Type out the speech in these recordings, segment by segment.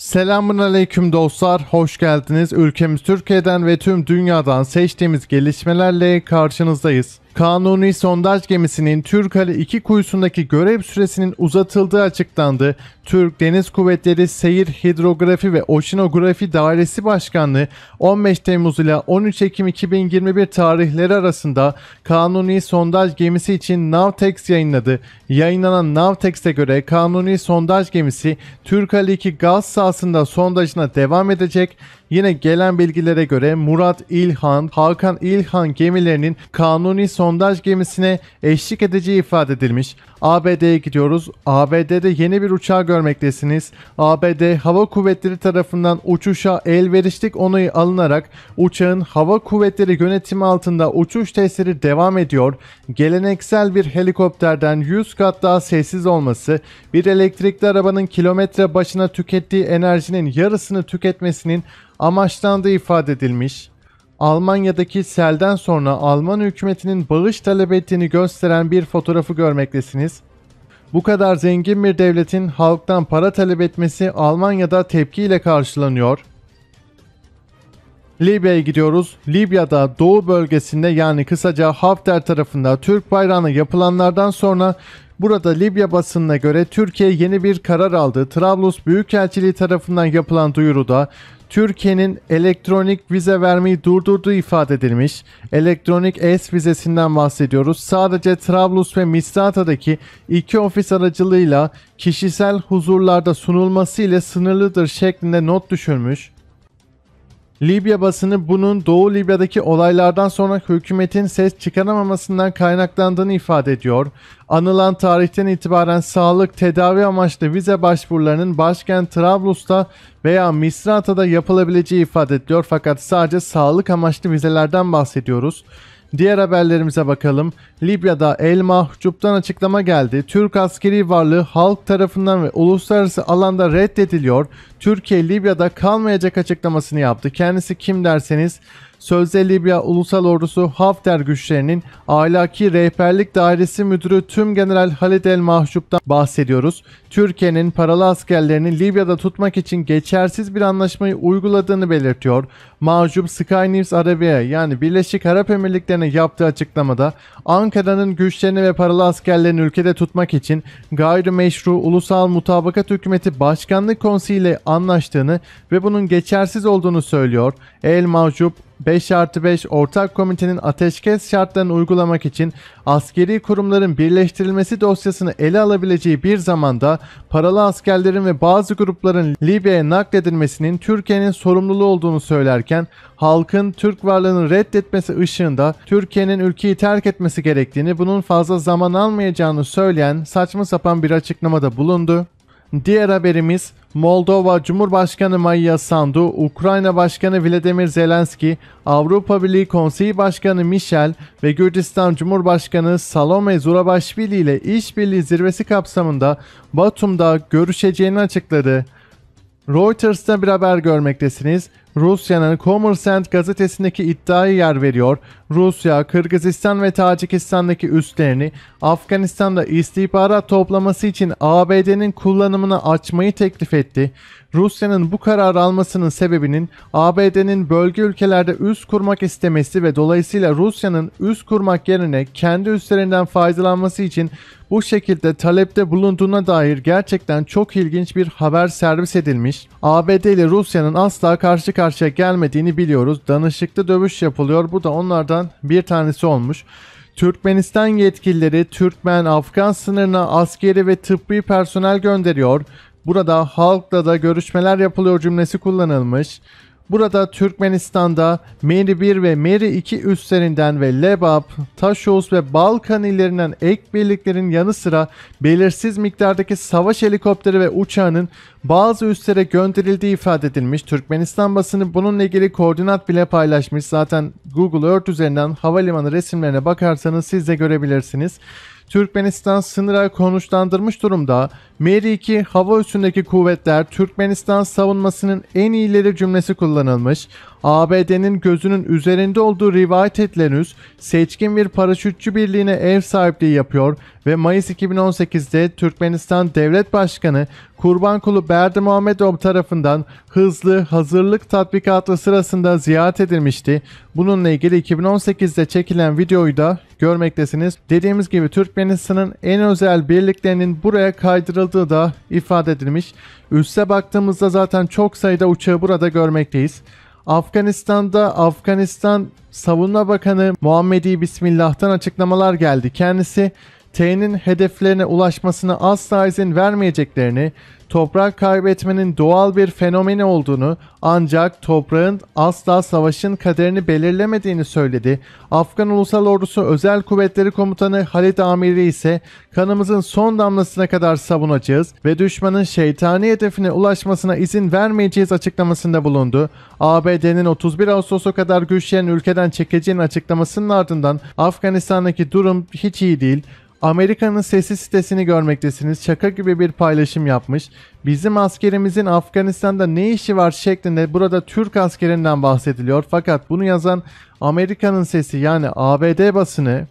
Selamun aleyküm dostlar, hoş geldiniz. Ülkemiz Türkiye'den ve tüm dünyadan seçtiğimiz gelişmelerle karşınızdayız. Kanuni sondaj gemisinin Türkale 2 kuyusundaki görev süresinin uzatıldığı açıklandı. Türk Deniz Kuvvetleri Seyir Hidrografi ve Oşinografi Dairesi Başkanlığı 15 Temmuz ile 13 Ekim 2021 tarihleri arasında Kanuni sondaj gemisi için Navtex yayınladı. Yayınlanan Navtex'e göre Kanuni sondaj gemisi Türkale 2 gaz sahasında sondajına devam edecek. Yine gelen bilgilere göre Murat İlhan, Hakan İlhan gemilerinin Kanuni sondaj sondaj gemisine eşlik edeceği ifade edilmiş. ABD'ye gidiyoruz. ABD'de yeni bir uçağı görmektesiniz. ABD Hava Kuvvetleri tarafından uçuşa elverişlik onayı alınarak uçağın Hava Kuvvetleri yönetimi altında uçuş testleri devam ediyor. Geleneksel bir helikopterden 100 kat daha sessiz olması, bir elektrikli arabanın kilometre başına tükettiği enerjinin yarısını tüketmesinin amaçlandığı ifade edilmiş. Almanya'daki selden sonra Alman hükümetinin bağış talep ettiğini gösteren bir fotoğrafı görmektesiniz. Bu kadar zengin bir devletin halktan para talep etmesi Almanya'da tepkiyle karşılanıyor. Libya'ya gidiyoruz. Libya'da doğu bölgesinde yani kısaca Hafter tarafında Türk bayrağına yapılanlardan sonra burada Libya basınına göre Türkiye yeni bir karar aldı. Trablus Büyükelçiliği tarafından yapılan duyuruda Türkiye'nin elektronik vize vermeyi durdurduğu ifade edilmiş. Elektronik es vizesinden bahsediyoruz. Sadece Trablus ve Misrata'daki iki ofis aracılığıyla kişisel huzurlarda sunulması ile sınırlıdır şeklinde not düşürmüş. Libya basını bunun Doğu Libya'daki olaylardan sonra hükümetin ses çıkaramamasından kaynaklandığını ifade ediyor. Anılan tarihten itibaren sağlık, tedavi amaçlı vize başvurularının başkent Trablus'ta veya Misrata'da yapılabileceği ifade ediliyor fakat sadece sağlık amaçlı vizelerden bahsediyoruz. Diğer haberlerimize bakalım. Libya'da El Mahcup'tan açıklama geldi. Türk askeri varlığı halk tarafından ve uluslararası alanda reddediliyor. Türkiye Libya'da kalmayacak açıklamasını yaptı. Kendisi kim derseniz sözde Libya Ulusal Ordusu Hafter güçlerinin ahlaki rehberlik dairesi müdürü Tüm General Halid El Mahşup'tan bahsediyoruz. Türkiye'nin paralı askerlerini Libya'da tutmak için geçersiz bir anlaşmayı uyguladığını belirtiyor. Mahcup Sky News Arabia yani Birleşik Arap Emirlikleri'ne yaptığı açıklamada Ankara'nın güçlerini ve paralı askerlerini ülkede tutmak için gayrimeşru ulusal mutabakat hükümeti başkanlık konseyi ile anlaştığını ve bunun geçersiz olduğunu söylüyor. El Mavcup 5 artı 5 ortak komitenin ateşkes şartlarını uygulamak için askeri kurumların birleştirilmesi dosyasını ele alabileceği bir zamanda paralı askerlerin ve bazı grupların Libya'ya nakledilmesinin Türkiye'nin sorumluluğu olduğunu söylerken halkın Türk varlığını reddetmesi ışığında Türkiye'nin ülkeyi terk etmesi gerektiğini bunun fazla zaman almayacağını söyleyen saçma sapan bir açıklamada bulundu. Diğer haberimiz Moldova Cumhurbaşkanı Maya Sandu, Ukrayna Başkanı Vladimir Zelenski, Avrupa Birliği Konseyi Başkanı Michel ve Gürcistan Cumhurbaşkanı Salome Zurabaşvili ile işbirliği zirvesi kapsamında Batum'da görüşeceğini açıkladı. Reuters'ta bir haber görmektesiniz. Rusya'nın Kommersant gazetesindeki iddiaya yer veriyor. Rusya, Kırgızistan ve Tacikistan'daki üslerini Afganistan'da istihbarat toplaması için ABD'nin kullanımını açmayı teklif etti. Rusya'nın bu karar almasının sebebinin ABD'nin bölge ülkelerde üs kurmak istemesi ve dolayısıyla Rusya'nın üs kurmak yerine kendi üslerinden faydalanması için bu şekilde talepte bulunduğuna dair gerçekten çok ilginç bir haber servis edilmiş. ABD ile Rusya'nın asla karşı karşıya gelmediğini biliyoruz. Danışıklı dövüş yapılıyor. Bu da onlardan bir tanesi olmuş. Türkmenistan yetkilileri Türkmen Afgan sınırına askeri ve tıbbi personel gönderiyor. Burada halkla da görüşmeler yapılıyor cümlesi kullanılmış. Burada Türkmenistan'da Meri 1 ve Meri 2 üslerinden ve Lebap, Taşoğuz ve Balkan illerinden ek birliklerin yanı sıra belirsiz miktardaki savaş helikopteri ve uçağının bazı üslere gönderildiği ifade edilmiş. Türkmenistan basını bununla ilgili koordinat bile paylaşmış. Zaten Google Earth üzerinden havalimanı resimlerine bakarsanız siz de görebilirsiniz. Türkmenistan sınırı konuşlandırmış durumda. Meri 2 hava üstündeki kuvvetler Türkmenistan savunmasının en iyileri cümlesi kullanılmış. ABD'nin gözünün üzerinde olduğu rivayet edilen üs seçkin bir paraşütçü birliğine ev sahipliği yapıyor ve Mayıs 2018'de Türkmenistan Devlet Başkanı Kurbankulu Berdi Muhammedov tarafından hızlı hazırlık tatbikatı sırasında ziyaret edilmişti. Bununla ilgili 2018'de çekilen videoyu da görmektesiniz. Dediğimiz gibi Türkmenistan'ın en özel birliklerinin buraya kaydırıldığı da ifade edilmiş. Üste baktığımızda zaten çok sayıda uçağı burada görmekteyiz. Afganistan'da Afganistan Savunma Bakanı Muhammedi Bismillah'tan açıklamalar geldi. Kendisi T'nin hedeflerine ulaşmasına asla izin vermeyeceklerini, toprak kaybetmenin doğal bir fenomeni olduğunu ancak toprağın asla savaşın kaderini belirlemediğini söyledi. Afgan Ulusal Ordusu Özel Kuvvetleri Komutanı Halit Amiri ise kanımızın son damlasına kadar savunacağız ve düşmanın şeytani hedefine ulaşmasına izin vermeyeceğiz açıklamasında bulundu. ABD'nin 31 Ağustos'a kadar güçleyen ülkeden çekeceğinin açıklamasının ardından Afganistan'daki durum hiç iyi değil. Amerika'nın sesi sitesini görmektesiniz. Şaka gibi bir paylaşım yapmış. Bizim askerimizin Afganistan'da ne işi var şeklinde burada Türk askerinden bahsediliyor. Fakat bunu yazan Amerika'nın sesi yani ABD basını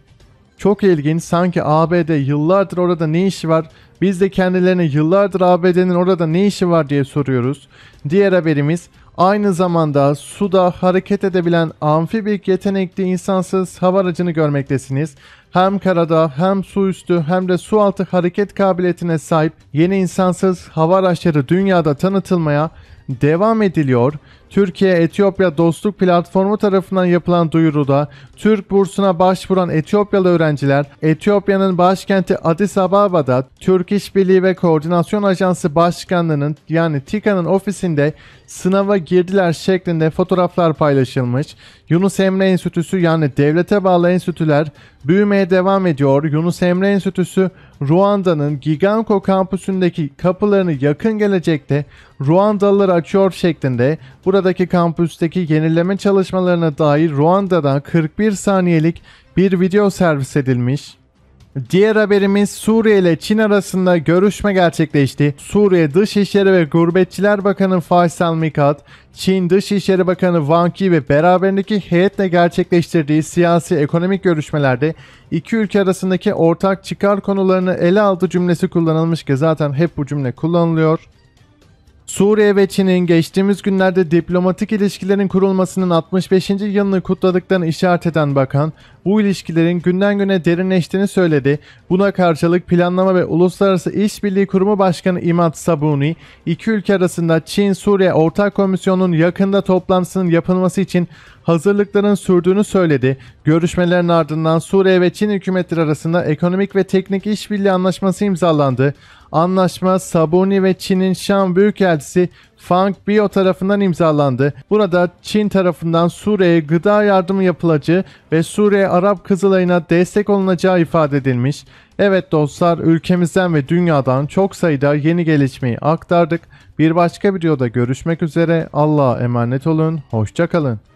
çok ilginç. Sanki ABD yıllardır orada ne işi var? Biz de kendilerine yıllardır ABD'nin orada ne işi var diye soruyoruz. Diğer haberimiz Aynı zamanda suda hareket edebilen amfibik yetenekli insansız hava aracını görmektesiniz. Hem karada hem su üstü hem de su altı hareket kabiliyetine sahip yeni insansız hava araçları dünyada tanıtılmaya devam ediliyor Türkiye-Etiyopya Dostluk Platformu tarafından yapılan duyuruda Türk bursuna başvuran Etiyopyalı öğrenciler Etiyopya'nın başkenti Addis Ababa'da Türk İşbirliği ve Koordinasyon Ajansı Başkanlığı'nın yani TİKA'nın ofisinde sınava girdiler şeklinde fotoğraflar paylaşılmış. Yunus Emre Enstitüsü yani devlete bağlı enstitüler büyümeye devam ediyor. Yunus Emre Enstitüsü Ruanda'nın Giganko kampüsündeki kapılarını yakın gelecekte Ruandalılar açıyor şeklinde. Burada Buca'daki kampüsteki yenileme çalışmalarına dair Ruanda'dan 41 saniyelik bir video servis edilmiş. Diğer haberimiz Suriye ile Çin arasında görüşme gerçekleşti. Suriye Dışişleri ve Gurbetçiler Bakanı Faysal Mikat, Çin Dışişleri Bakanı Wang Yi ve beraberindeki heyetle gerçekleştirdiği siyasi ekonomik görüşmelerde iki ülke arasındaki ortak çıkar konularını ele aldı cümlesi kullanılmış ki zaten hep bu cümle kullanılıyor. Suriye ve Çin'in geçtiğimiz günlerde diplomatik ilişkilerin kurulmasının 65. yılını kutladıklarını işaret eden bakan, bu ilişkilerin günden güne derinleştiğini söyledi. Buna karşılık Planlama ve Uluslararası İşbirliği Kurumu Başkanı İmad Sabuni, iki ülke arasında Çin-Suriye Ortak Komisyonu'nun yakında toplantısının yapılması için hazırlıkların sürdüğünü söyledi. Görüşmelerin ardından Suriye ve Çin hükümetleri arasında ekonomik ve teknik işbirliği anlaşması imzalandı. Anlaşma Sabuni ve Çin'in Şam Büyükelçisi Fang Bio tarafından imzalandı. Burada Çin tarafından Suriye'ye gıda yardımı yapılacağı ve Suriye Arap Kızılay'ına destek olunacağı ifade edilmiş. Evet dostlar ülkemizden ve dünyadan çok sayıda yeni gelişmeyi aktardık. Bir başka videoda görüşmek üzere. Allah'a emanet olun. Hoşçakalın.